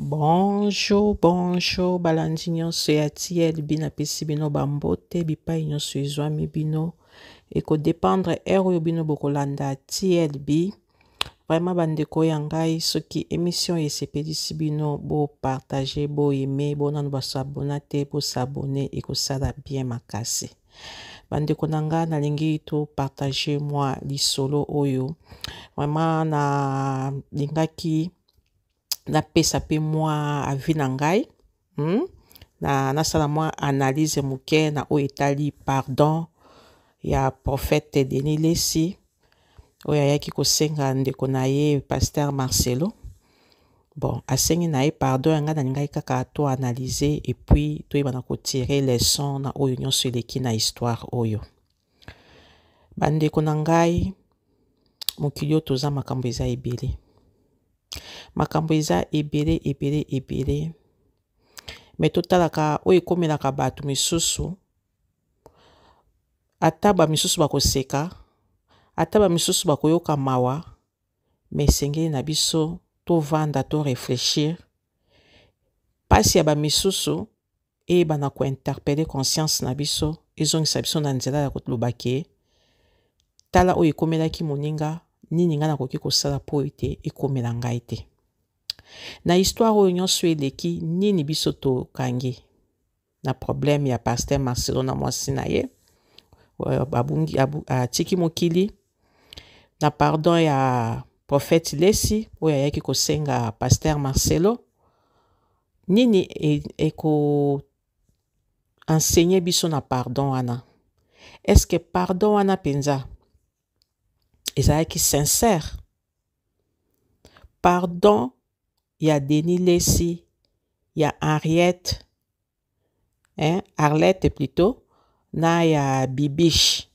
bonjour bonjour balandi nyonso ya tiel bino apesi bino bambote bipai nyonso ezwami bino ekodépendre aire oyo bino bokolanda tlb vraiment bandeko ya ngai soki émission esepelisi bino bopartage boyeme bonano basabona te bosabone ekosala bien makasi bandeko na ngai nalingi topartage mwa lisolo oyo vraiment nalingaki napesa pe mwa avi na ngai mm? na nasala mwa analyse moke na oyo etali pardon ya prophète denis lesi oyo ayaki kosenga ndeko na ye paster marcelo bon asengi na ye pardon yanga na lingai kaka to analyse epuis toyeba na kotire leson na oyo nyonso eleki na histoire oyo bandeko na ngai mokili oyo toza makambo eza ebele makambo eza ebele ebele ebele me totalaka oyo ekomelaka bato misusu ata bamisusu bakoseka ata bamisusu bakoyoka mawa me esengeli na biso tovanda toreflechir mpasi ya bamisusu eyeba na kointerpele conscience na biso ezongisa biso na nzela ya koloba ke tala oyo ekomelaki moninga nini ngai nakoki kosala mpo ete ekomela ngai te na histoire oyo nyonso eleki nini biso tokangi na probleme ya paster marcelo na mwasi na ye abungi, abu, atiki mokili na pardon ya prophète lesi oyo ayaki kosenga paster marcelo nini ekoensegne e biso na pardon wana estce que pardon wana mpenza ezalaki sincere pardon ya denis lesi ya henriette hein, arlette plutôt na ya bibiche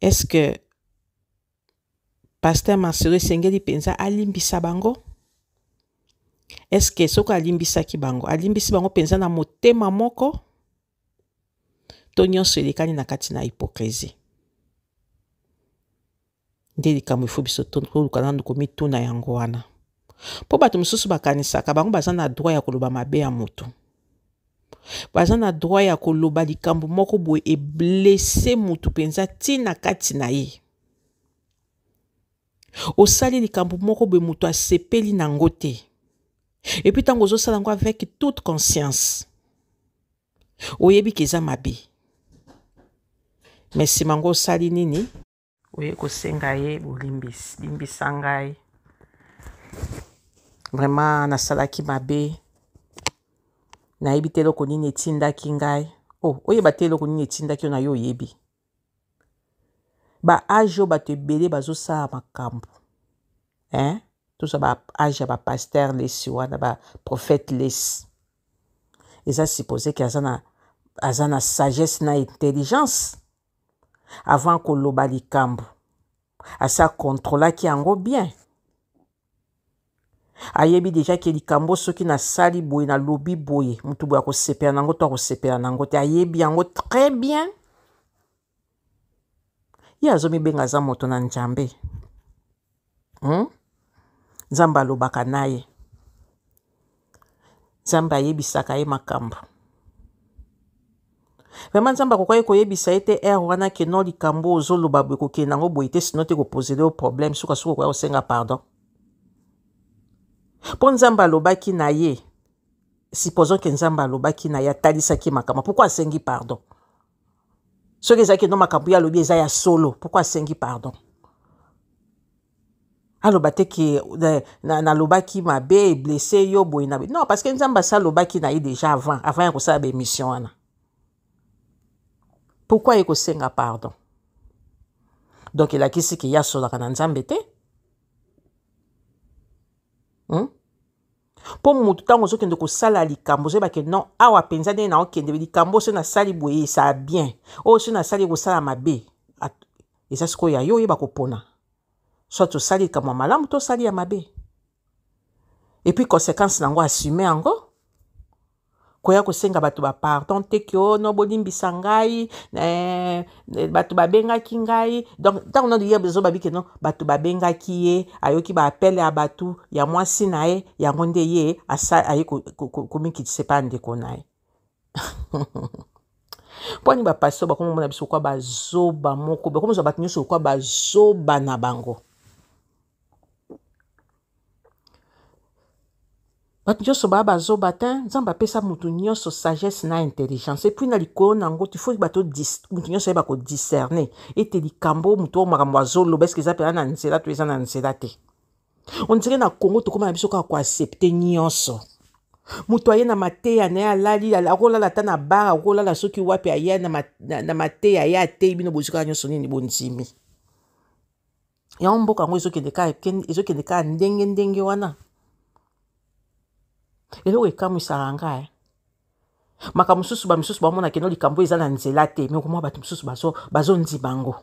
est ce que paster masero esengeli mpenza alimbisa bango est ce que soki alimbisaki bango alimbisi bango mpenza na motema moko to nyonso elekani na kati na hypocrisie nde likambo efo biso toluka nanu komituna yango wana mpo bato mosusu bakanisaka bango baza na droit ya koloba mabe ya motu baza na droit ya koloba likambo moko boye eblese motu mpenza ntina kati na ye osali likambo moko boye moto asepeli nango te epui ntango ozosala yango avec toute conscience oyebi ke eza mabe me nsima ngo osali nini oye kosenga ye bolimbisa ngai vraiment nasalaki mabe nayebi te eloko nini etindaki ngai o oh, oyeba te eloko nini etindaki oyo na yo oyebi baage oyo bato ebele bazosala makambo hein? tozwa baage ya bapaster lesi wana baprofete lesi eza suppose ke aza na, aza na sagesse na intelligence avant koloba likambo asi akontrolaki yango bien ayebi deja ke likambo soki nasali boye nalobi boye motu boye akosepela nango to akosepela nango te ayebi yango très bien ye azomibenga aza moto na nzambe hmm? nzambe alobaka na ye nzambe ayebisaka ye makambo vraimen nzambe akokai koyebisa ye te aire wana keno likambo ozoloba boye kokende yango boye te sino te kopozele yo problème soki soki okoya kosenga pardon mpo nzambe alobaki na ye supposons ke nzambe alobaki na ye atalisaki makambo pourkui asengi pardon soki ezalaki ndo makambo ye alobi eza ya solo pourkui asengi pardon aloba te ke nalobaki na mabe eblesse yo boye na non parce que nzambe asi alobaki na ye déjà avant avant ya kosala bemission wana pourquoi ekosenga pardon donc il a qui elakisi ke ye asolaka la nzambe te hmm? Hein? temps que ntango ozokende kosala que non awa ah, qui na sali ça est bien na sali mabe ya yo soit sali to sali ya mabe puis conséquence na yango encore koya kosenga bato bapardon te ke o oh, nobolimbisa ngai eh, bato babengaki ngai donc ntango nano ye ezobabi ke non bato babengaki ye ayoki baapele ya bato ya mwasi na ye yango nde ye aye komikitise mpa ndeko na ye mponi bapaster bakomomona biso lokwa bazoba moko bakomozwa bato nyonso lokwa bazoba na bango bato nyonso baa bazoba te nzambe apesa motu nyonso sagesse na intelligence epui na likolo na yango tifo bato motu nyonso yeba kodiscerne ete likambo motu oyo makambo azoloba eske eza mpena na nzela to eza na nzela te ondire na kongo tokóma na biso kaka koaccepte nyonso moto aye na mateya na ye alali akolala ata na bara akolala soki wapi aye na mateya ye ateyi bino bozwi kaka nyonso nini bondimi yango mboka yango ezokende kaka ndenge ndenge wana eloko ekamwisaka ngai makambo mosusu bamisusu bamona keno likambo eza na nzela te me okomwa bato mosusu bazondima yango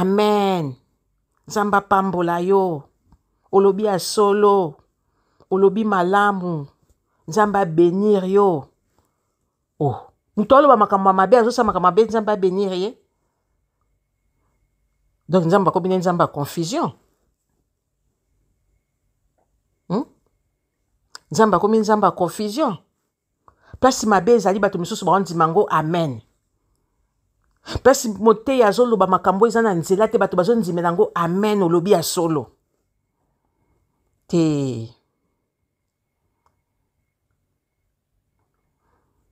amen nzambe apambola yo olobi ya solo olobi malamu nzambe abenir yo o oh. moto aloba makambo ya mabe azosala makambo mabe nzambe abenir ye donc nzambe akobi ne nzambe ya confusion nzambe akomi nzambe ya confusion place mabe ezali bato misusu baondima ngo amen place moteyi azoloba makambo eza na nzela te bato bazondimela yango amen olobi ya solo te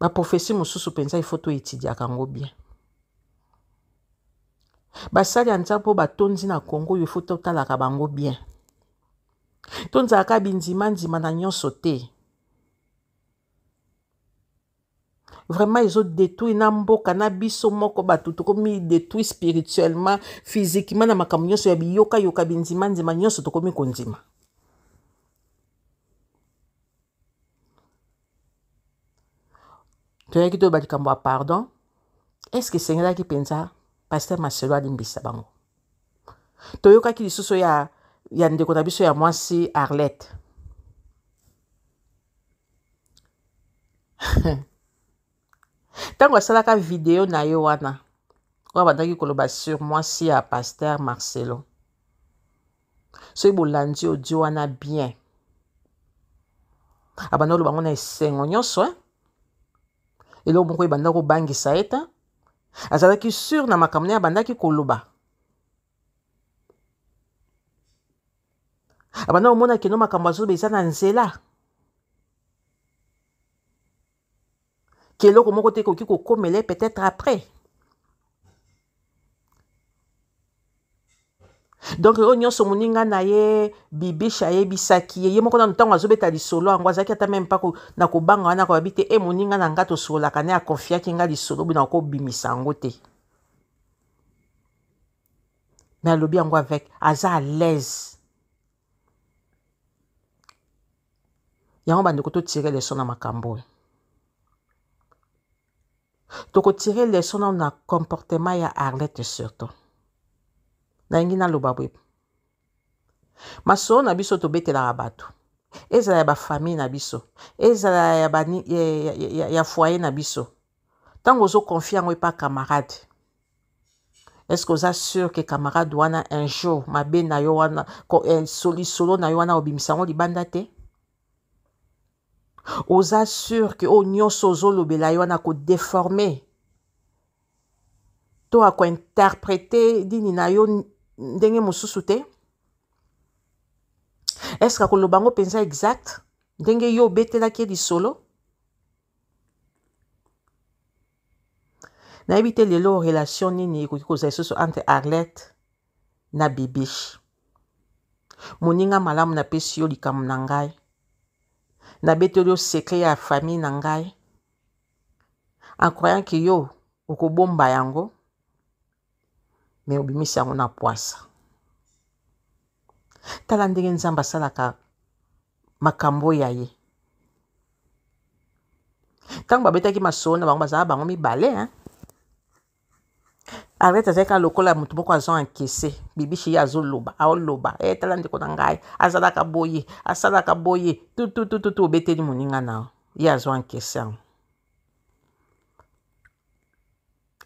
baprofesi mosusu mpenza ifo toetidiaka yango bien basali ya nzambe oyo batondi na kongo oyo ifo totalaka bango bien tonzalaka bindimandima na nyonso te vraiment ezodetruire na mboka na biso moko bato tokomi detruire spirituellement physiquement na makambo nyonso ya biyokayoka bindimandima nyonso tokomi kondima toyaki to balikambo ya pardon estce esengelaki mpenza paster maselo alimbisa bango toyokaki lisusu ya ya ndeko na biso ya mwasi arlette ntango asalaka video na ye wana oyo bandaki koloba sur mwasi ya paster marcelo soki bolandi audio wana bien abandi koloba ngo na esengo nyonso eh? eloko moko ebandaki kobangisa ye te azalaki sur na makambo na ye abandaki koloba abanda komona kendo makambo azobe eza na nzela ke eloko moko te ekoki kokomela peut-être après donk oyo nyonso moninga na ye bibishe ayebisaki ye ye moko nano ntango azobeta lisolo yango azalaki ata meme mpa na kobanga wana koyabi te e moninga na nga tosololaka ne akonfiaki nga lisolo bina kobimisa yango te me alobi yango avec aza à l'aise yango bandeko totire leso na makambo oyo tokotire leso nano na comportement ya arlete surtout nayengi naloba boye masolo na biso tobetelaka bato ezala ya bafamille na biso ezala ya, ba, ya, ya, ya foyer na biso zo ozokonfie yango pa camarade Est-ce que vous assurez que camarade wana un jour mabe na yo wana ko en eh, soli solo na yo wana obimisa yango libanda te oza sur ke oyo oh, nyonso ozolobela ye wana kodeforme to akointerprete dini na yo ndenge mosusu te estce akoloba yango mpenza exact ndenge yo obetelaki ye lisolo nayebi te lelo relation nini ekoki kozala lisusu entre arlette na bibiche moninga malamu napesi yo likambo na ngai nabeteli yo sekre ya famille na ngai en croyant ke yo okobomba yango me obimisi yango na poasa tala ndenge nzambe asalaka makambo ya ye ntango babetaki masolo na bango bazala bango mibale hein? henriette azalaki alokola moto moko azo ankese bibishi ye azoloba aoloba e tala ndeko na ngai azalaka boye asalaka boye tututututu obeteli moninga na ye azo ankese yango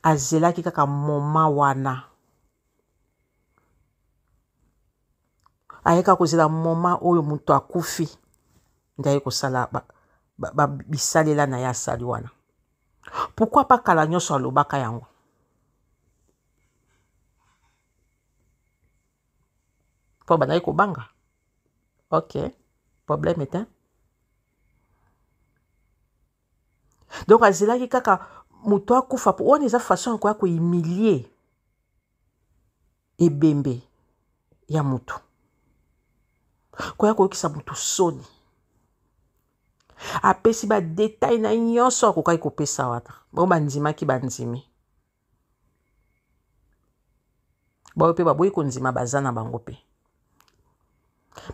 azelaki kaka moma wana ayeka kozela moma oyo moto akufi nde aye kosala bisalela na ye asali wana pourkui pa kala nyonso alobaka yango mpo bandaki kobanga ok problème etin donc azelaki kaka moto akufa po wana eza façon akoya kohumilie ebembe ya motu koya koyokisa motu soni apesi badetail na nyonso akokaki kopesa wana bango bandimaki bandimi bao mpe baboyi kondima baza na bango mpe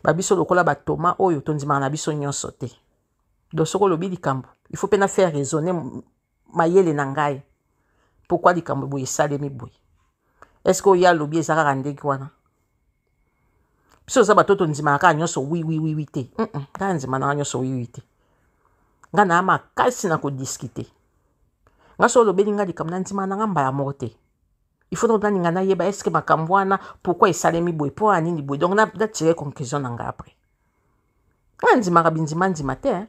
babiso lokola batoma oyo tondimaka na biso nyonso te donc soki olobi likambo ifo mpe nafaire raisonne mayele na ngai pourkui likambo boye esalemi boye est ce que oya alobi eza kaka ndenge wana biso oza bato tondimaka kaka nyonso wiwiwiwi te ngai andima nanga nyonso wiwi te ngai naa makasi na kodiskite ngai so olobeli ngai likambo na ndima nanga mbala moko te ifo naninga nayeba estce makambo wana pourkui esalemi boye mpo anini boye donc natire conclusion na ngai après nandimaka bindima ndima te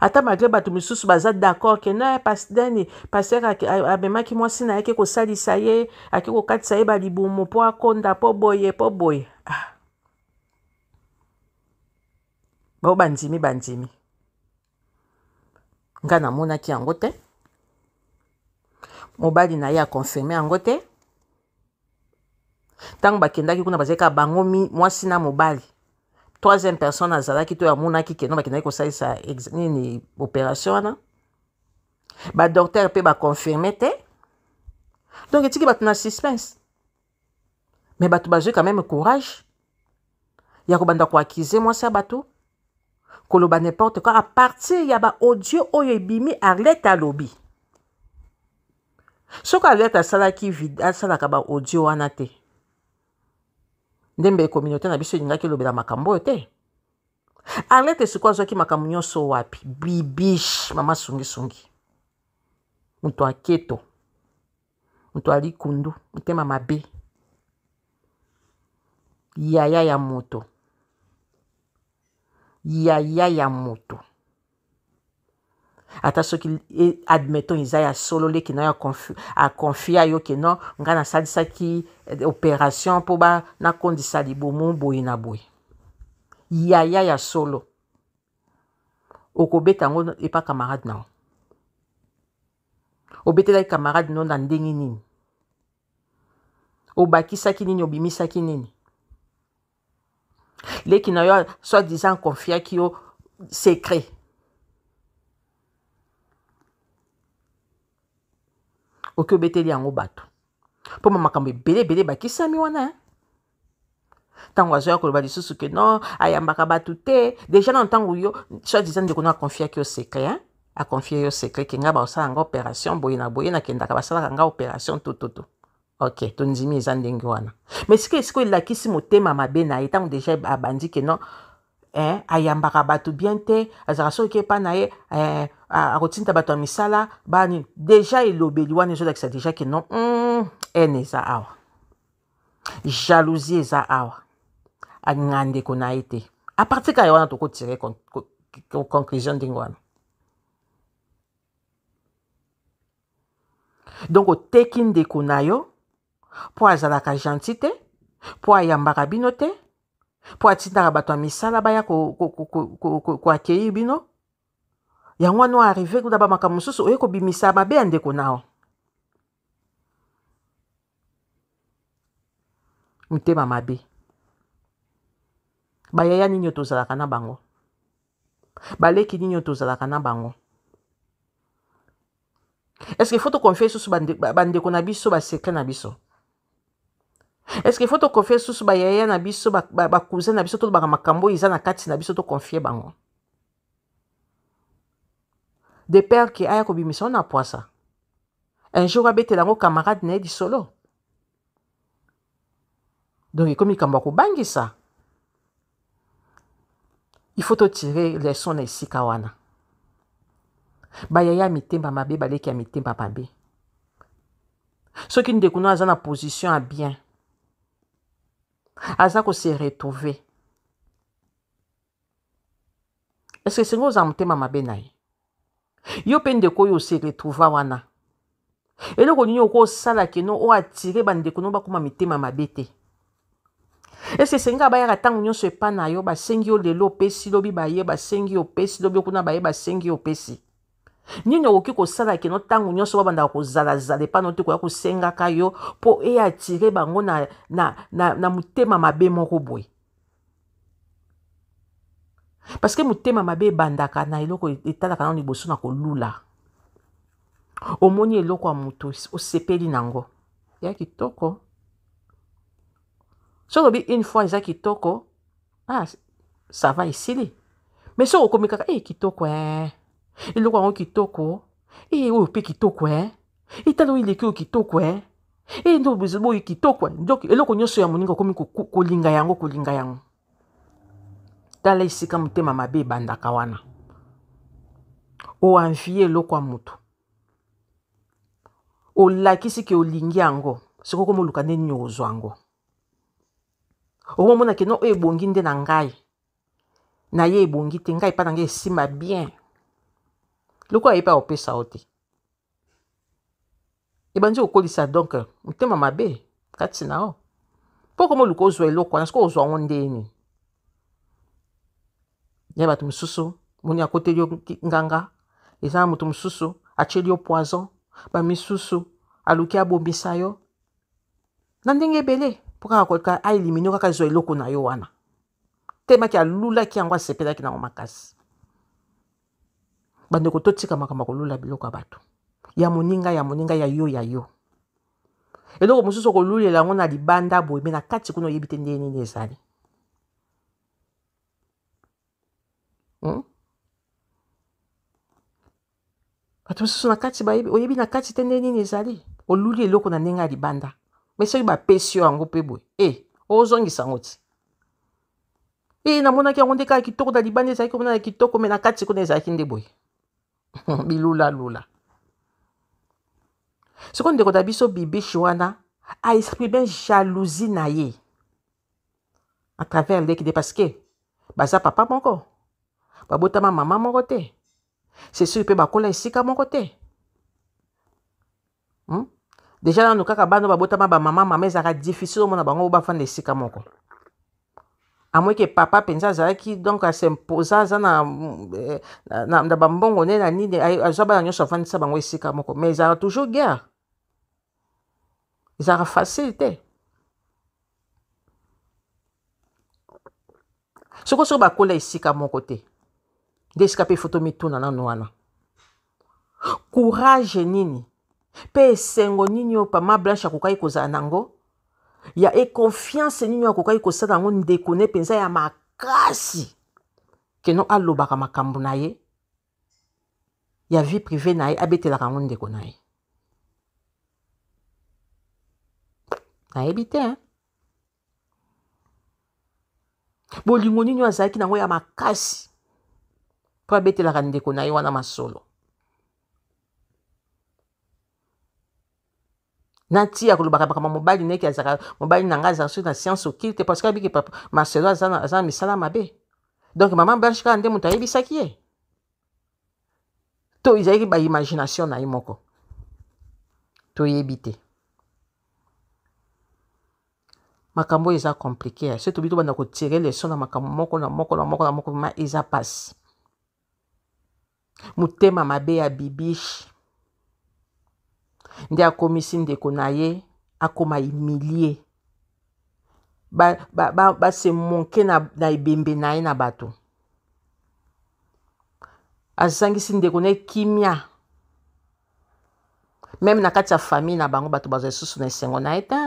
ata malgré bato misusu baza d'accord ke na pasdani paster amemaki mwasi na yeke kosalisa ye ake kokatisa ye balibumu mpo akonda mpo boye mpo boye ah. bao bandimi bandimi ngai namonaki yango te mobali na ye aconfirme yango te ntango bakendaki kuna bazalaki bango mwasi na mobali troisième personne azalaki to amonaki keno bakendaki kosalisa nini opération wana badocteur mpe baconfirme te donc etiki bato na suspense me bato bazwi quand même courage ya kobanda koakize mwasi ya bato koloba n'importe quoi apartir ya baaudio oyo ebimi arlete alobi soki alert asalaki asalaka baaudio wana te ndembe communauté na biso elingaki elobela makambo oyo te alert esiko azwaki makambo nyonso wapi bibish mama sungisungi moto aketo moto alikundu motema mabe yaya ya moto yaya ya moto ata soki e, admeton eza ya solo leki na yo akonfia yo ke non ngai nasalisaki eh, opération mpo nakondisa libomu boye na boye yaya ya solo okobeta yango epa camarade na yo obetelaki camarade no na ndenge nini obakisaki nini obimisaki nini leki na yo soi disant konfiaki yo secret okoki obeteli yango bato mpo ma makambo ebele ebele bakisami wana eh? ntango azwaya koloba lisusu ke non ayambaka bato te deja na ntango yo soidisa ndeko no akonfiaki yo secret akonfie yo secret ke nga baosala yanga opération boye na boye nakendaka basalaka nga opération tototo ok tondimi eza ndenge wana mais sika esika elakisi motema mabe na ye ntango deja abandi ke non eh, ayambaka bato bien te azalaka soki epa na ye eh, akotinda bato ya misala bani deja elobeli wana ezolakisa deja ke non mm, ene eza awa jalousie eza awa angandeko na ye te apartir kaka ye wana tokotire conclusion ndenge wana donk oteki ndeko na yo mpo azalaka gentil te mpo ayambaka bino te mpo atindaka bato ya misala baya koakei bino yango wana oarrive kuna bamakambo mosusu oye kobimisa mabe ya ndeko nao motema mabe bayaya nini oyo tozalaka na bango baleki nini oyo tozalaka na bango estce que fo tokonfie lisusu bandeko na biso basekre na biso est-ce qu'il estce ifo tokonfie ba bayaya na biso cousin na biso ba makambo Iza eza na kati na biso tokonfie bango de qui ke aya kobimisa na poisa un jour abetela l'ango camarade ne ye solo donc ekomi likambo ya kobangisa ifo totire leson na esika wana bayaya ya mitemba mabe baleki ya mitemba ceux qui ne no aza la position à bien aza kose retrouve eske esengi ozala motema mabe na ye yo mpe ndeko oyo ose retrouva wana eloko nini oko osala keno o atire bandeko no bakóma mitema mabe te ese esengi abayaka ntango nyonso epa na yo basengi yo lelo opesi lobi baye basengi yo opesi lobi okuna baye basengi yo opesi nini okoki kosala keno ntango nyonso babandaka kozalazala epa no te koya kosengaka yo mpo eatire bango na, na, na, na motema mabe moko boye parceke motema mabe ebandaka na eloko e, etalaka nano liboso na kolula omoni eloko ya moto osepeli nango ya kitoko soki olobi une fois eza kitoko ah, sava esili mais soki okomi kaka e eh, kitoko eh. eloko yango kitoko e oyo mpe kitoko e eh. etala oyo eleki oyo kitoko e eh. e ndo boyo kitoko e donc eloko nyonso ya moninga okomi kolinga yango kolinga yango tala esika motema mabe ebandaka wana oanvie eloko ya motu olakisi ke olingi yango soki okoma oluka nde nini ozwa yango okomomona ke no oyo ebongi nde na ngai na ye ebongi te ngai mpa na ngai esimba bien eloko ayebi akopesa yo te ebandi kokolisa donk motema mabe kati na yo mpo koma oluka ozwa eloko wana soki ozwa ngo ndeni ya bato mosusu moni akoteli yo nganga eza na moto mosusu atyeli yo poison bamisusu aluki abomisa yo na ndenge ebele mpo kaka koleka aelimine yo kaka ezwa eloko na yo wana temaki alulaki yango asepelaki nango makasi bandeko totika makambo kolola biloko ya bato ya moninga ya moninga ya yo ya yo eloko mosusu okolulela yango na libanda boye me na kati kuna oyebi te nde nini ezali hmm? bato mosusu na kati oyebi na kati te nde nini ezali oluli eloko na ndenge ya libanda me soki bapesi yo yango mpe boye e ozongisa yango ti e namonaki yango nde kaka kitoko na libanda ezalaki komona na kitoko me na kati kuna ezalaki nde boye bilulalula sikoyo ndeko na biso bibishi wana aexprime jalousie na ye à travers ndenge te parce que baza papa moko babotama mama moko te c'est sûr mpe bakola esika moko te hmm? déjà nano kaka bana babotama bamama mama ezalaka difficile omona bango bafanda esika moko amoi ke papa mpenza azalaki donc asimposa aza na, na, euh, na, na bambongo nde na nini azwa bana nyonso avandisa bango esika moko mais ezalaka toujours guerre ezalaka facile te soko soko bakola esika moko te nde esika mpe foto mituna nano wana courage nini mpe esengo nini oyo pama blanche akokaki kozala nango ya econfiance nini oyo akokaki kosala yango ndekone mpenza ya makasi keno alobaka makambo na ye ya vie prive na ye abetelaka yango ndeko na ye nayebi te bolingo nini oyo azalaki nango ya makasi mpo abetelaka ndeko na ye wana masolo natia kolobaka baka mobali neke azalaka mobali na ngai azalaka soki na science okili te parce que abiki papa marcelo aza na misala mabe donc mama blanche kaka nde moto ayebisaki ye to ezalaki baimagination na ye moko toyebi te makambo oyo eza komplike ya soki tobi tobanda kotire leso na makambo moko na moko na moko na moko ma eza mpasi motema mabe ya bibishi nde akomisi ndeko na ye akoma humilie basemonke ba, ba, ba na, na ebembe na ye na bato azangisi ndeko na ye kimia meme na kati ya famille na bango bato bazwa lisusu na esengo na ye te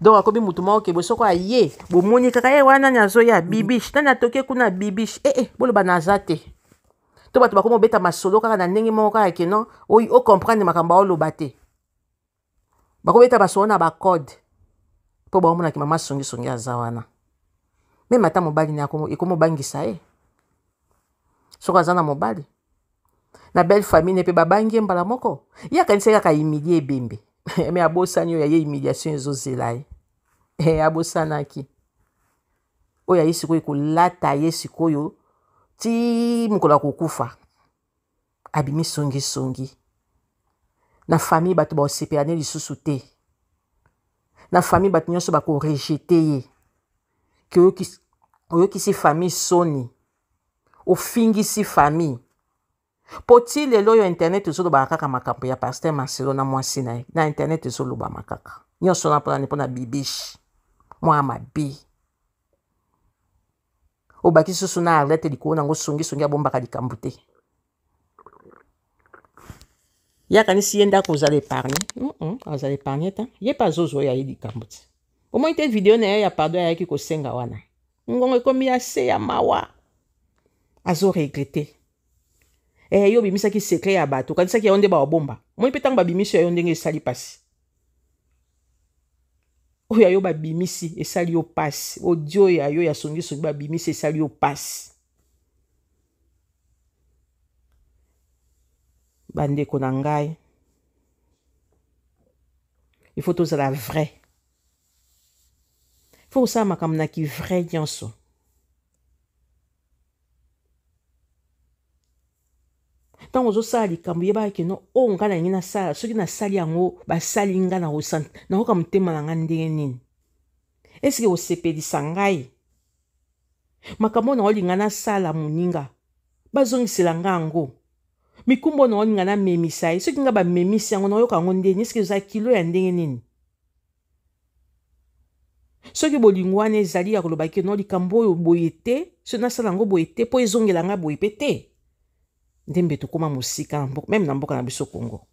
donc akomi motu moko okebo soko aye bomoni kaka ye eh, wana nani azoya bibish nani atoke kuna bibish ee eh, eh, boloba naza te to bato bakoma obeta masolo kaka na ndenge moko kaka ke non ocomprendre makambo aoloba te bakobeta basolo na bacode mpo baomonaki mama songisongi aza wana meme ata mobali ne ekoma obangisa ye soko aza na mobali na belle famille ne mpe babangi ye mbala moko ye akanisi kaka imilie ebembe me abosani oyo aye humiliation ezozela ye eh, abosanaki oyo aye sikoyo kolata ye sikoyo ti mokolo ya kokufa abimi songisongi na fami bato baosepela ne lisusu te na fami bato nyonso bakorejete ye ke oyokisi fami soni ofingisi fami mpo ti lelo oyo internet ezolobaka kaka makambo ya paster marcelo na mwasi na ye na internet ezolobama kaka nyonso na mponani mpo na bibishi mwa mabe obaki susu na arlete likolo nango songisungi abombaka likambo te yakanisi ye ndako ozala épargne mm -mm, azala épargne ta ye mpe azozo oyo aye likambo ti omoni te video na ye ya pardon ayaki kosenga wana ngongo ekomi ya se ya mawa azoregrete eh, yo obimisaki sekre ya bato okanisaki yango nde bawabomba moi mpe ntango babimisi yo ndenge esali mpasi oyo yo babimisi esali yo pasi odi oyo ya yo ya songisongi babimisi esali yo pasi bandeko na ngai il faut tozala vrai il faut kosala makambo na ki vrai nyonso ntango ozosala likambo yeba yeke no oyo ngai nalingi nasala soki nasali yango basali ngai na ressenti nakoka motema na ngai ndenge nini eske osepelisa ngai makambo na olinga nasala moninga bazongisela ngai yango mikumbu na olinga namemisa ye soki ngai bamemisi yango naoyoka yango ndeni eske eza kilo ya ndenge nini soki bolingo wana ezali ya kolobaki no likambo oyo boye te soki nasala yango boye te mpo ezongela ngai boye mpe te nde mbe tokóma mosika meme na mboka na biso kongo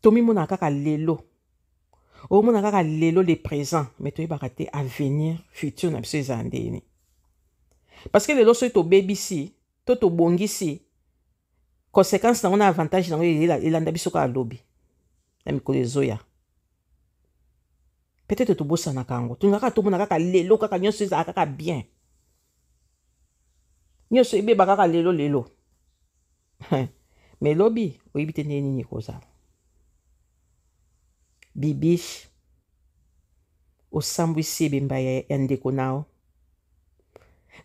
tomimona kaka lelo omona kaka lelo le présent me toyebaka te avenir futur na biso ezala ndeni parceke lelo soki tobebisi to tobongisi conséquence nango na avantage nango e-, e-, elanda biso kaka lobi na mikolo ezoya peut-être tobosanaka yango tolingaka tomona kaka lelo kaka nyonso ezala kaka bien nyonso ebeba kaka lelo lelo me lobi oyebi te ndenge nini kozala bibiche osambwisi ebemba ya ndeko na yo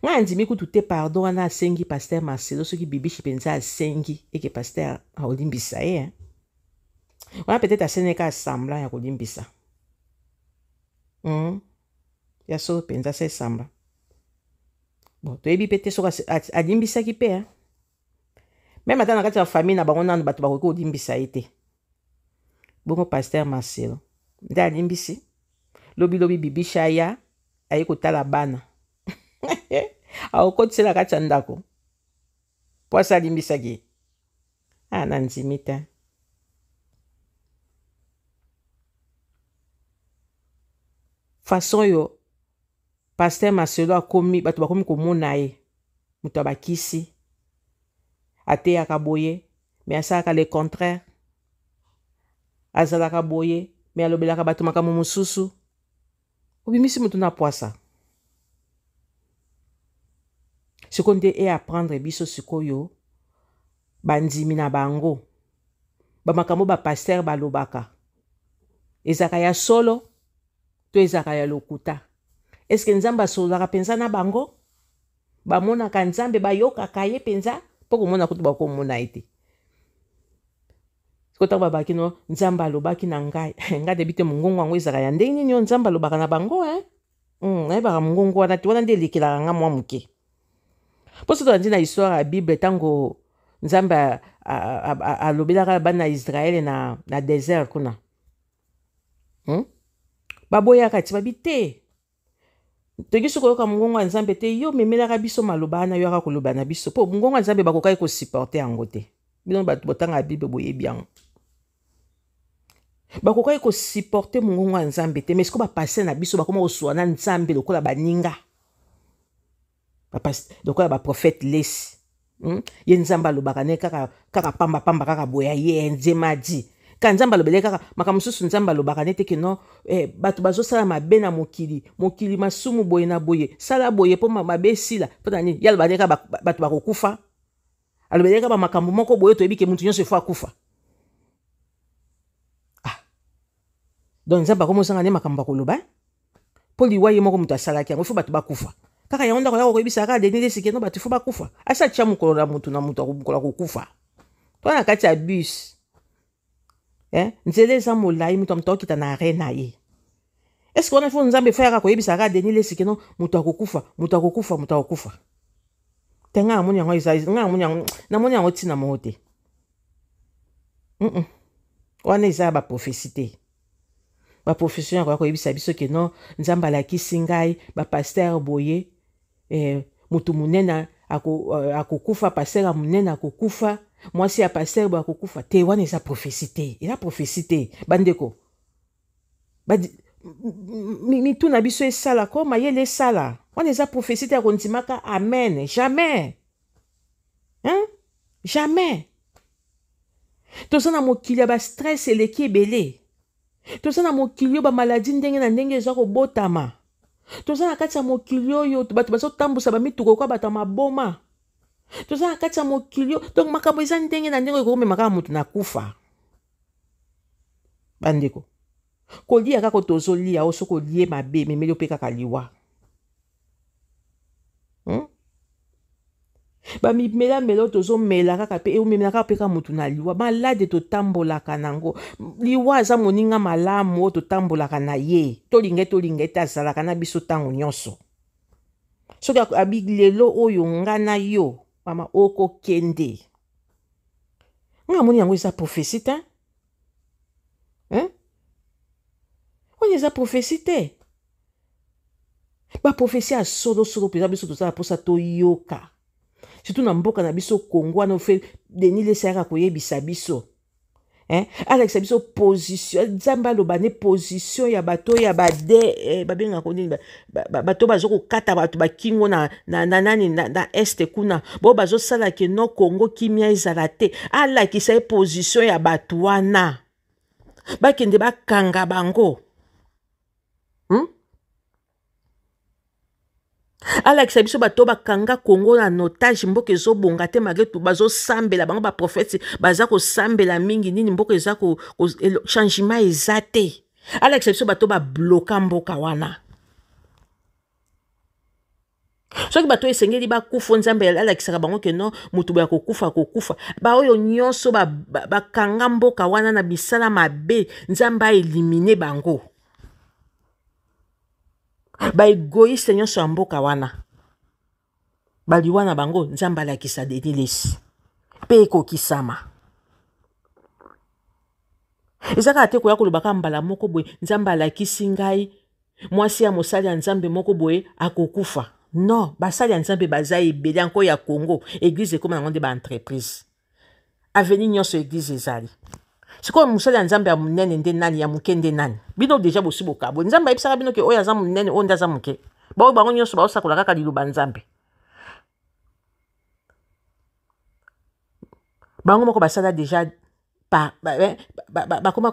ngai andimi kutu te pardon wana asengi paster marcelo soki bibishi mpenza asengi eke paster aolimbisa ye eh? wana peut-être aseneka asambla ya kolimbisa mm? ya solo mpenza se esambla bon toyebi mpe te soki adimbisaki mpe eh? meme ata na kati ya famille na bango nano bato bakoki kodimbisa ye te bongo paster marcel nde alimbisi lobilobi bibisha aya aye kotala bana akokotisela kati ya ndako mpo asi alimbisaki ye a ah, na ndimi te façon oyo paster maselo akomi bato bakomi komona ye moto abakisi ateyaka boye me asalaka le contraire azalaka boye me alobelaka bato makambo mosusu obimisi moto na pwasa sikoyo nde eaprendre biso sikoyo bandimi na bango bamakambo bapaster balobaka ezalaka ya solo to ezalaka ya lokuta eske nzambe asololaka mpenza na bango bamonaka nzambe bayokaka ye mpenza mpo komona kutu bakomona ye te kotango babaki no nzambe alobaki na ngai ngai debi te mongongo yango ezalaka ya ndenge nini oyo nzambe alobaka na bango e nayebaka mongongo wana te wana nde elekelaka nga mwa moke mpo so tolandi na histoire ya bible ntango nzambe alobelaka bana ya israele na, na désert kuna hmm? baboyaka ti babi te toki soki oyoka mongongo ya nzambe te yo omemelaka biso maloba wana yoyaka koloba na biso mpo mongongo ya nzambe bakokaki kosuporte yango te bino bato botanga ya bible boyebi yango bakokaki kosuporte mongongo ya nzambe te mais siko bapaster na biso bakoma kosuwa na nzambe lokola baninga lokola baprofete lesi hmm? ye nzambe alobaka ne kaka, kaka pambapamba kaka boya ye nzema adi ka nzambe alobeli kaka makambo mosusu nzambe alobaka ne teke no eh, bato bazosala mabe na mokili mokili masumu boye na boye sala boye mpo mabe esila mpona nini ye alobaka kaka bato bakokufa alobeli kaka bamakambo moko boye toyebi ke mutu nyonso efo akufa ah. donc nzambe akomosanga nde makambo bakoloba mpo liwa ye moko moto asalaki yango fo bato bakufa kaka yango ndako yako koyebisa kaka deni desikeno bato fo bakufa asa tia mokolo na motu na motu akobukola kokufa to na kati ya bus eh? nzela eza molai moto ya moto akokita na re na ye eske wana fo nzambe fo yaka koyebisa kaka deni lesike no moto akokufa moto akokufa moto akokufa te ngai namoni yango eza ngai namoni yango namoni yango ntina moko te mm -mm. wana eza ya baprofesi te baprofesio yango ya koyebisa biso ke no nzambe alakisi ngai bapaster boye eh, motu monene Euh, akokufa paster ya monene akokufa mwasi ya paster boye akokufa te wana eza profesi te eza profesi te bandeko mituna biso esala ko mayele esala wana eza profesi te ya kondimaka amen jamais hein? jamais toza na mokili ya bastress eleki ebele toza na mokili oyo bamaladi ndenge na ndenge eza kobotama toza na kati ya mokili oyo bato bazotambusa bamituka kwa bato ya maboma toza na kati ya mokili oyo donk makambo eza ndenge na ndenge ekokomema kaka moto na kufa bandeko kolia kaka tozolia o soki olie mabe memeli ope kaka liwa bamimelamelo tozomela kaka mpe eumemelaka mpe ka motu na liwa malade totambolaka nango liwa aza moninga malamu oyo totambolaka na ye tolinga tolinga ete azalaka na biso ntango nyonso soki abi lelo oyo nga na yo mama okokende nga amoni yango eza profesi te oyo eza profesi te baprofesi ya solosolo mpenza biso tozala mposa toyoka surtout na mboka na biso congo wana ofe denis lesa yaka koyebisa biso eh? alakisa biso position nzambe aloba ne position ya bato oyo ya bade eh, babengaka nini bato ba, ba, oyo baza kokata bato bakingo na, na, na nani na, na este kuna bao bazosala ke no congo kimia ezala te alakisa ye position ya bato wana bakende bakanga bango hmm? alakisa biso bato oyo bakanga kongo na notage mboka ezobonga te malgré tout bazosambela bango baprofete baza kosambela mingi nini mboka eza e, changement eza te alakisa biso bato babloka mboka wana soki bato esengeli bakufa nzambe alakisaka bango ke non motu boya kokufa kokufa baoyo nyonso bakanga ba, ba mboka wana na misala mabe nzambe aelimine bango baegoïste nyonso ya mboka wana baliwa na bango nzambe alakisa denilesi mpe ekokisama eza kaka te koya kolobaka mbala moko boye nzambe alakisi ngai mwasi ya mosali ya nzambe moko boye akokufa non basali ya nzambe baza ebele yanko ya congo eglize ekóma nango nde baentreprise aveni nyonso eglize ezali sikoyo mosali ya nzambe ya monene nde nani ya moke nde nani bino deja bosi bokabwe nzambe ayebisaka bino ke oyo aza monene oyo nde aza moke baoyo bango nyonso baosakola kaka liloba nzambe bango moko basala deja eh, bakoma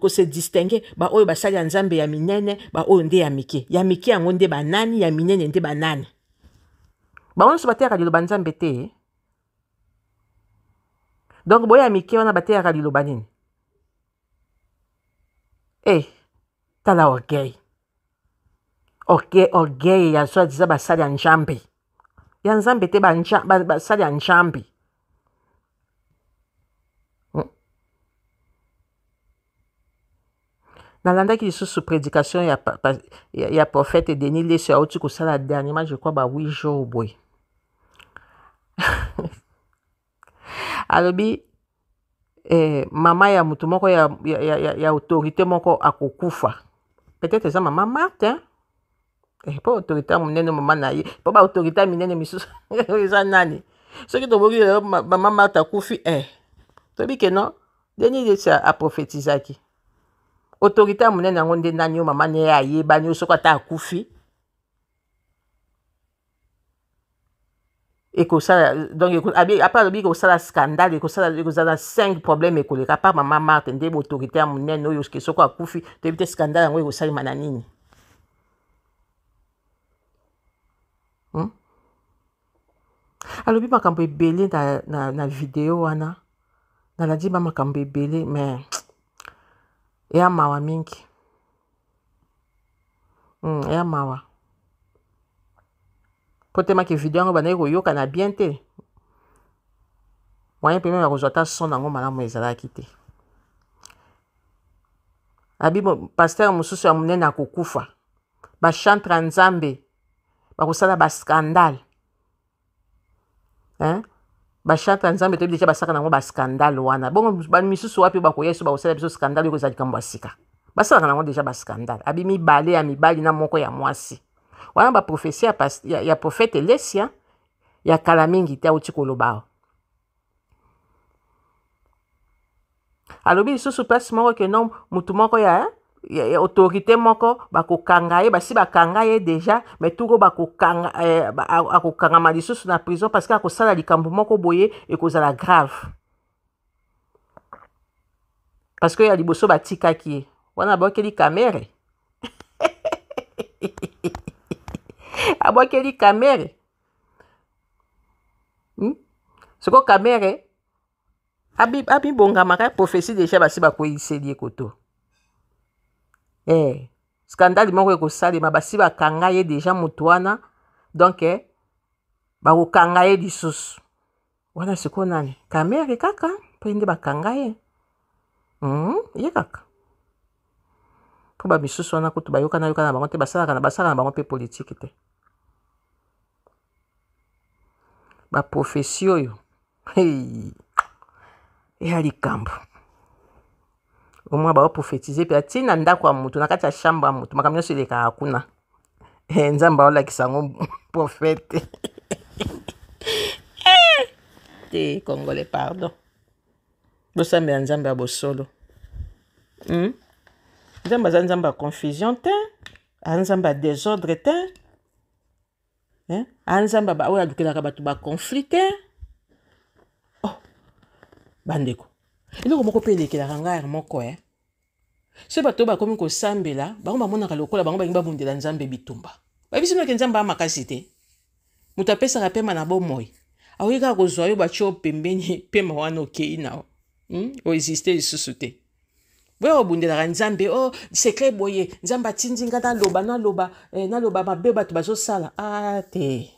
kose distingue baoyo basali ya nzambe ya minene baoyo nde ya mike ya mike yango nde banani ya minene nde banani bango nyonso bateyaka liloba nzambe te donc boya mike wana bateyaka liloba nini e tala orgueil orgueil orgueil ya soi-disant basali ya nzambe ya nzambe te basali ya nzambe hmm. nalandaki lisusu prédication ya, pa, ya, ya prophète denis leso auti kosala dernièrement je crois ba 8 jours boye alobi eh, mama ya motu moko ya, ya, ya, ya, ya autorité moko akokufa peut-être eza mama martin eh, mpo autorité monene mama na ye mpo baautorité ya minene misusu eza nani soki toboki lelo eh, mama martin akufi eh. toyebi ke non deni desa aprophétisaki autorité ya monene yango nde nani oyo mama na ye ayebani oyo soki ata akufi ekosala donc apres alobi ekosala scandale ekosala ekozala cinq problème ekoleka par mama marte nde boautorité ya monene oyo ke soko akufi toyebi te scandale yango ekosalema na nini hmm? alobi makambo ebele na, na, na video wana nalandi ba makambo ebele me eya mawa mingi mm, eya mawa mpo te maki video yango bandaki koyokana bien te moyen mpe meme ya kozwa ata son yango malamu ezalaki te abi paster mosusu ya monene akokufa bachantre ya nzambe bakosala baskandale bachantre ya nzambe toyebi deja basaka nango baskandale wana bongo misusu wapi oyo bakoya so bakosala biso skandale oyo kozala likambo ya sika basalaka nango deja baskandale abi mibale ya mibali na moko ya mwasi wana baprofesi ya, ya, ya profete lesia ya kala mingi te awuti koloba awa alobi lisusu place moko ke non motu moko ya eh? autorité moko bakokanga ye basi bakanga ye deja me tuko bakokanga eh, ba, akokangama lisusu na prison parce que akosala likambo moko boye ekozala grave parce que ya liboso batikaki ye wana baokeli kamere abwakeli camere hmm? soko camere abibongama abi kaka prophesie deja basi bakweyiseli ye koto eh, skandale moko ekosalema basi bakanga ye deja moto wana donk eh, bakokanga ye lisusu wana sikoyo nani camere kaka mpo ye nde bakanga ye mm, ye kaka mpo bamisusu wana kutu bayokana yokana na bango te basalaka na basala na bango mpe politike te baprofesi oyo hey. eya likambo omwa baoprofetize mpe atie na ndako ya motu na kati ya chambre ya motu makambo nyonso elekaka kuna eh, nzambe aolakisa yango profete eh! te congolais pardon bosambela nzambe ya bosolo hmm? nzambe aza nzambe ya confusion te aza nzambe ya désordre te eh? anzambe oyo alukelaka bato baconflit te oh bandeko eloko moko mpe elekelaka ngai ar moko e eh? so bato oyo bakomi kosambela bango bamonaka lokola bango balingi babundela nzambe bitumba babisi noke nzambe amakasi te moto apesaka pema na bomoi aoyi kaka kozwa yo batyo pembeni pema wana okei nao hmm? oexiste lisusu te boye obundelaka nzambe o oh, sekre boye nzambe atindi nga naloba naloba eh, naloba mabe bato bazosala a ah, te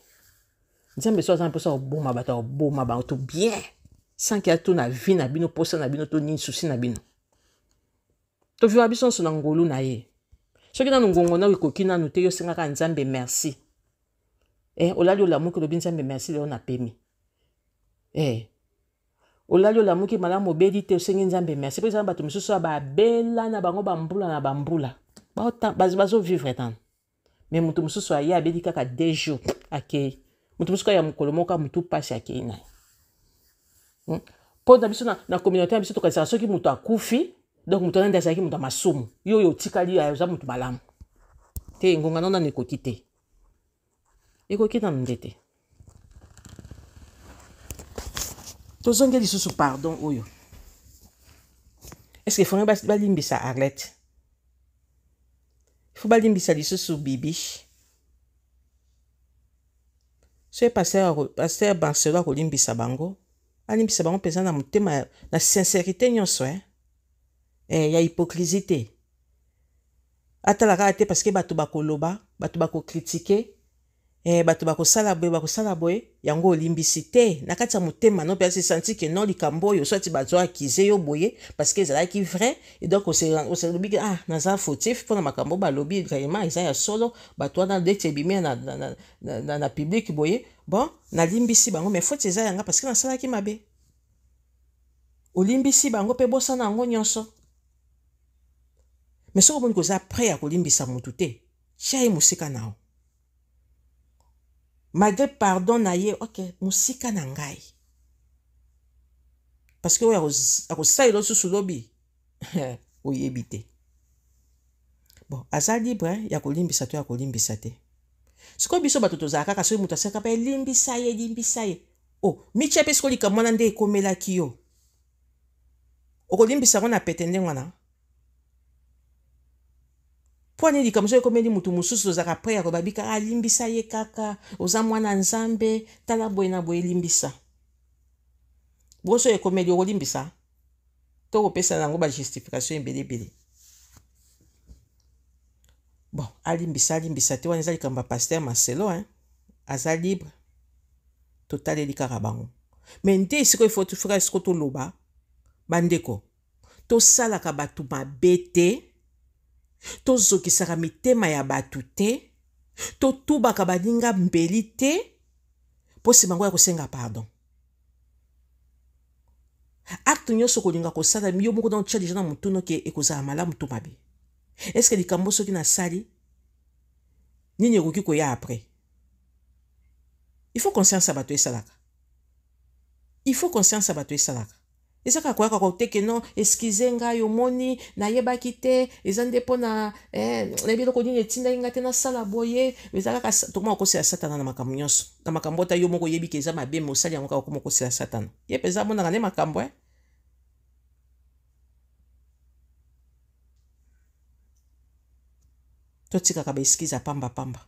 nzambe so aza mposa koboma bato akoboma bato bien sanke ya to na vi na bino mposa na bino to nini susi na bino toviwa biso nyonso na ngolu na ye soki nanu ngongo nao ekoki nanu te yo osengaka nzambe merci eh, olali olamuki olobi nzambe merci leo napemi eh, olali olamuki malamu obeli te osengi nzambe merci mpo eza na bato misusu oyo babela na bango bambula na bambula bazovivre tana me moto mosusu aye abeli kaka de jour akei moto mosusu ya mokolo moko motu mpasi akei na ye hmm? mpo na biso na communauté na biso tokanisaka soki moto akufi donc moto wana nde azalaki moto ya masumu yo oyo otikali oza moto malamu te ngonga nano nano ekoki te ekoki nano nde te tozonge lisusu pardon oyo estce fonge balimbisa arlete ifo balimbisa lisusu bibi soki paster barcelo akolimbisa bango alimbisa bango mpenza na motema na sincérité nyonso eh? eh, ya hypocrisie te atalaka te parceke bato bakoloba bato bakokritike eh, bato bakosala boye bakosala boye yango olimbisi te na kati ya motema no mpe asesanti ke non likambo oyo soki bato akize yo boye parceke ezalaki vrai et donc oselobi ke ah naza fautif mpona makambo balobi vraiment eza ya solo bato wana deti ebimi na, na, na, na, na, na publike boye bon nalimbisi bango mais fauti eza yanga parceke nasalaki mabe olimbisi bango mpe bosana yango nyonso mais soki omoni koza prêt ya kolimbisa motu te tia ye mosika na yo malgre pardon na ye ok mosika na ngai parceke oyo akosalela susu lobi oyebi te bon aza libre ya kolimbisa to ya kolimbisa te sikoyo biso bato tozala kaka soki moto asalaka mpe elimbisa ye elimbisa ye o oh, mitia mpe sikoyo likambo wana nde ekomelaki yo okolimbisa yango na pete ndenge wana mpo ani likambo ekomeli motu mosusu ozalaka pre ya kobabi kaka alimbisa ye kaka oza mwana nzambe tala boye na boye limbisa boso ekomeli okolimbisa to kopesana yango bajustification ebelebele bon alimbisa alimbisa te wana eza likambo ya paster marcelo hein? aza libre totaleli kaka bango me nde esika efotufika esika toloba bandeko tosalaka bato mabe te tozokisaka mitema ya bato te totubaka baninga mbeli te mpo nsima yango ya kosenga pardon acte nyonso kolinga kosala yo moko naotya deja na motuna ke ekozala malamu to mabe eske likambo soki nasali nini ekoki koya apres il faut conscience ya bato esalaka il faut conscience ya bato esalaka ezaka koyaka koteke non eskize ngai omoni nayebaki te eza nde mpona eh, na biloko nini etindaki ngai te nasala boye eza kaka tokoma kokosela satana na makambo nyonso na makambo ata yo moko oyebi ke eza mabe me osali yango kaka okoma kokosela satana ye mpe eza amonaka nde makambo eh? totikaka baeskize pambapamba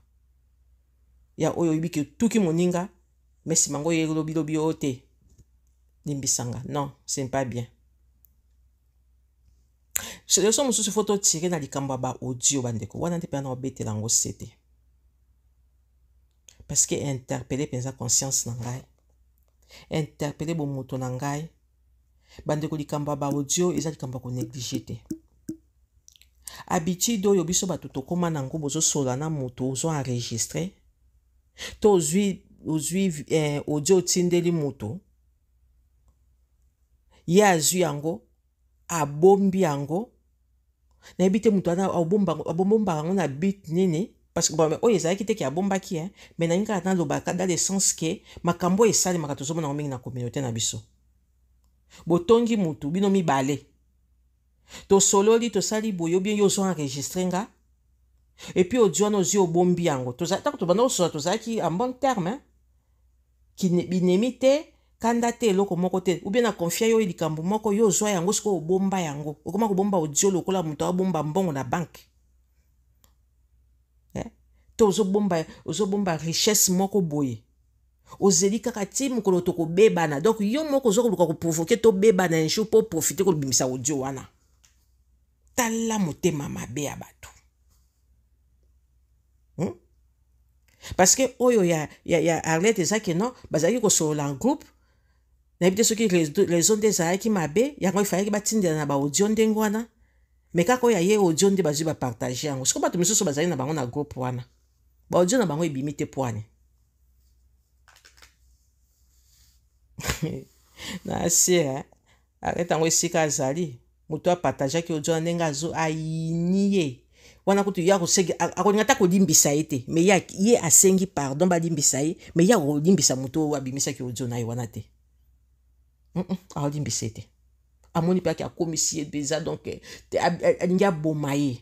ya oyo oyebi ke tuki moninga me nsima ngo yelobilobi oyo te limbisanga non ce n'est pas bien leso mosusu fo totire na likambo ya baaudio bandeko wana nde mpenza na kobetela yango sete parceke interpele mpenza conscience na ngai interpele bomoto na ngai bandeko likambo ya baaudio eza likambo ya koneglige te habitude oyo biso bato tokóma nango bozosola na moto ozoenregistre to ozwi ozwi eh, audio otindeli moto ye azwi yango abombi yango nayebi te moto wana Bomba yango na bit nini parce que bon, oyo ezalaki bomba ki, hein? me nangi kaka nalobaka dans le sens ke makambo oyo esalemaka tozomona mingi na communauté na biso botongi to bino mibale to tosali boye bien yo ozoenregistre nga epuis odio wana ozwi obombi yango ntango tobanda kosola ki en bon terme hein ne te kanda te eloko moko te ubie na konfia yo likambo moko yo ozwa yango sikoyo obomba yango okoma kobomba odio lokola moto abomba mbongo na banke eh? to ozobomba ozobomba richesse moko boye ozeli kaka ti mokolo tokobebana donk yo moko oza koluka koprovoke tobebana injour mpo profite kolobimisa odio wana tala motema mabe ya bato hmm? parceke oyo ya, ya, ya arlete eza ke non bazalaki kosolola en groupe nayebi te soki réseau nde ezalaki mabe yango efalaki batindela na baaudio ndenge wana me kaka oyo aye audio nde bazwi bapartage yango soko bato misusu bazali na bango na groupe wana baaudio na bango ebimi te pwani na sira arete yango esika azali moto apartageaki audio na ndenge azo ayini ye wana kutu ye akosengi akolinga ata kolimbisa ye te me ye asengi pardon balimbisa ye me ye akolimbisa moto oyo abimisaki audio na ye wana te aodi mbisi te amoni mpe aki akomisi ye mpenza donk alingi aboma ye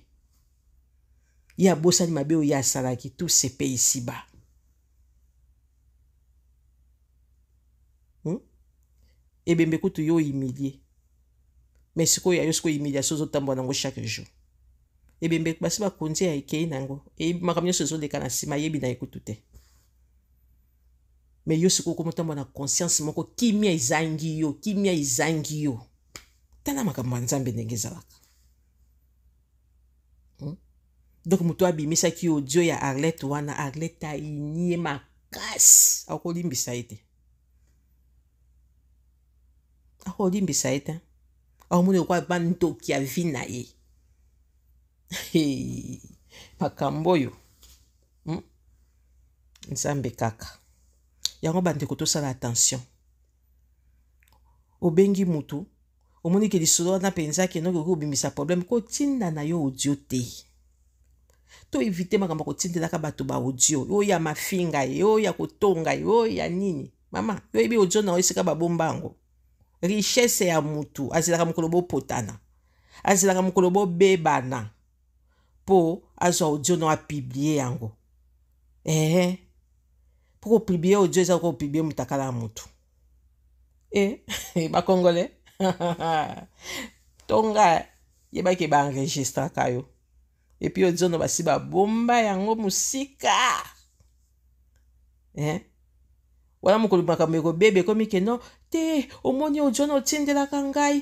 ye abosani mabe oyo ye asalaki tout se pe isi ba hmm? ebembe kutu yo humilie me sikoyo yayo sikoyo humiliation ozotambola nango chaque jour ebembe basi bakonzi ya ekei nango e, makambo nyonso ezoleka na nsima yebi na ekutu te me yo sikoyo komotambo na conscience moko kimia ezangi yo kimia ezangi yo tala makambo ya nzambe ndenge ezalaka hmm? donk moto abimisaki audio ya arlete wana arlete ayini ye makasi akolimbisa ye te akolimbisa ye te akomoni kokwa bandoki ya vi na ye makambo oyo hmm? nzambe kaka yango bandeko tosala attention obengi motu omoni ke lisolo wana mpenza akende okoki kobimisa problème kotinda na yo audio te to evite makambo kotindelaka bato ba audio oyo ya mafinga ye oyo ya kotonga ye oyo ya nini mama yoyebi audio na yo esika babombango richesse ya motu azelaka mokolo bopotana azelaka mokolo bobebana mpo azwa audio na yo apiblie yango ehe eh. mpo kopribie audio eza kopribie mutakala ya motu e bakongole ntonga yebaki baenregistraka yo epuis audio no basi babomba yango mosika eh? wana mokolo makambo ekobebe ekomi ke no te omoni ojo na otyendelaka ngai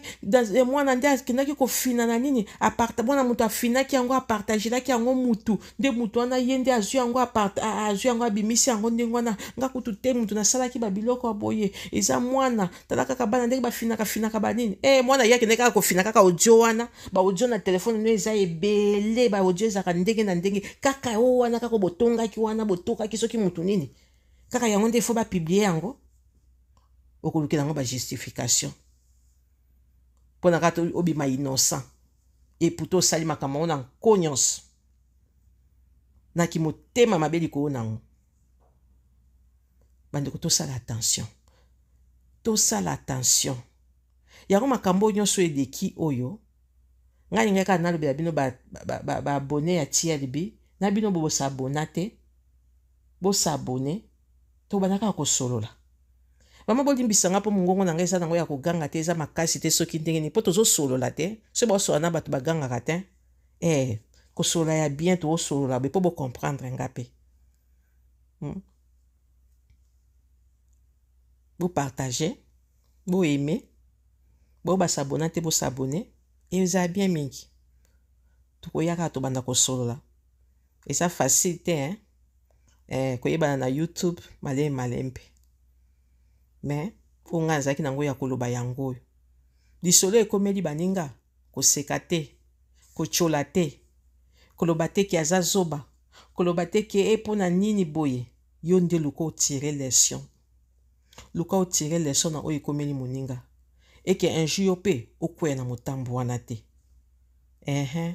e, mwana nde akendaki kofina na nini mwana moto afinaki yango apartagelaki yango mutu nde mutu wana ye nde azwi yango azwi yango abimisi yango ndenge wana nga kutu te mutu nasalaki babiloko aboye eza mwana tala kaka bana ndenge bafinaka finaka banini e eh, mwana ye akende kaka kofina kaka odio wana baodio na telefone no eza ebele baodio ezalaka ndenge na ndenge kaka o wana kaka botongaki wana botokaki soki mutu nini kaka yango nde fo bapiblie yango okoluki nango bajustification mpo na obi obima innocent et osali sali yango na nko na ki motema mabe bande ko to tosala attention tosala attention yango makambo nyonso ki oyo ngai lingai kaka ba bino abonné ya tlb na bino bo bo sa bosabone to solo la. vraimen bolimbisa nga mpo mongongo na ngai eza nango ya koganga te eza makasi te soki ndenge nini mpo tozosolola te soki baosolola na bato bagangaka te e kosolola ya bien toosolola boye mpo bocomprendre nga mpe hmm? bopartage boaime bobasabona te bosabone eza bien mingi tokoya kaka tobanda kosolola eza facile te eh? eh, koyebana na youtube malemi malembe me mpo ngai azalaki nango ya koloba yango oyo lisolo ekomeli baninga koseka te kotyola te koloba te ke aza zoba koloba te ke e mpo na nini boye yo nde luka otire lesion luka otire lesion na oyo ekomeli moninga eke injur yo mpe okwea na motambo wana te ehe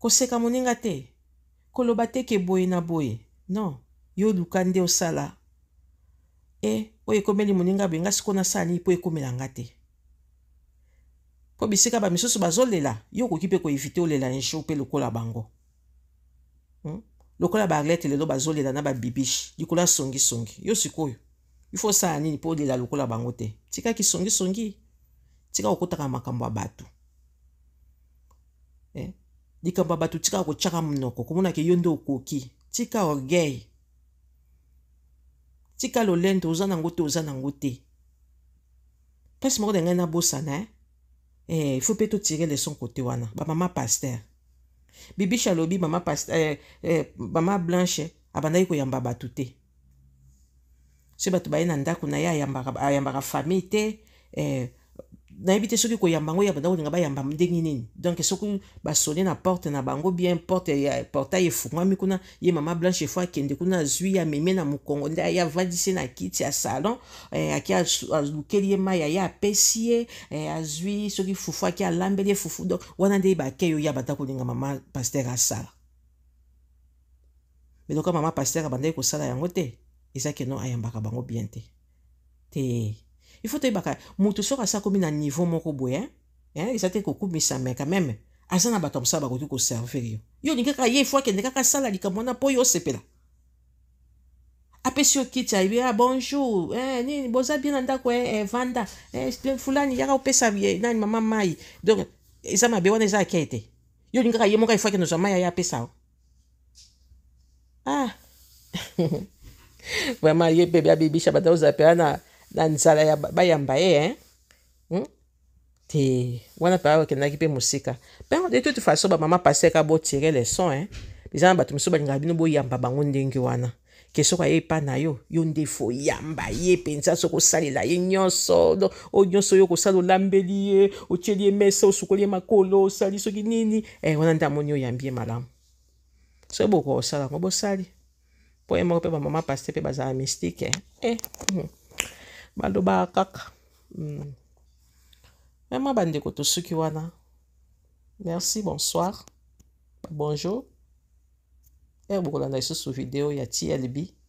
koseka moninga te koloba te ke boye na boye non yo luka nde osala e oyo ekomeli moninga boye nga siko nasala nini mpo ekomelanga te mpo bisika bamisusu bazolela yo okoki mpe koevite olela insho mpe lokola bango hmm? lokola baarlete lelo bazolela na babibishe likolo ya songisongi yo sikoyo ifo osala nini mpo olela lokola bango te tikaki songisongi tika kokotaka makambo ya bato eh? likambo ya bato tika kotyaka monoko komonaka yo nde okoki tika orgueil tika lolendo oza nango te oza nango te mpasi moko na ngai nabosana e eh? eh, fo mpe totire leson kote wana bamama paster bibiche alobi mama, paster, eh, eh, mama blanche abandaki koyamba bato te so bato baye na ndako na ye ayambaka, ayambaka famille te eh, nayebi te soki koyamba yango ya banda kolinga bayamba ndenge nini donc soki basone na porte na bango bien porte ya portail efungwami kuna ye mama blanche fo akende kuna azwi amemie na mokongo nde aye avandi se na kiti ya salon eh, ake alukeli ye mai aye apesi ye eh, azwi soki fufu ake alambeli ye fufu donc wana nde bakeyo ya banda kolinga mama paster asala meloka mama paster abandaki kosala yango te eza ke no ayambaka bango bien te te il faut toyebaka moto soki asa komi na niveau moko boye eza te kokumisa me quand même aza na bato ya mosala bakoki koservir yo yo olingi kaka ye fo akende kaka asala likambo wana mpo yo osepela apesi yo kiti ayebi ah bonjour eh, nini boza bien na ndako eh, eh, vanda eh, fulani yaka opesa nani mama mai donc eza mabe wana eza akia te yo olingi kaka ye moko efo akende ozwa mai aye apesa o ah vraiment ye bebe abibisa bato ozala mpe wana na nzala ya bayamba ye eh? hmm? te wana mpe bakendaki mpe mosika mpe de toute façon bamama paster ka botire leson eh? eza na bato mosusu balingaka bino boyamba bango ndenge wana ke soko aye epa na yo yo nde fo yamba ye mpenza soko osalela ye nyonso oyo nyonso oyo okosala olambeli ye otyeli ye mesa osukoli ye makolo osali soki nini e wana nde amoni oyambi ye malamu soki bokosala yango bosali mpo ye moko mpe bamama paster mpe bazala mystike e eh? mm -hmm. balobaka kaka mm. me bande wana merci bonsoir bonjour ere bokolanda lisusu video ya tlb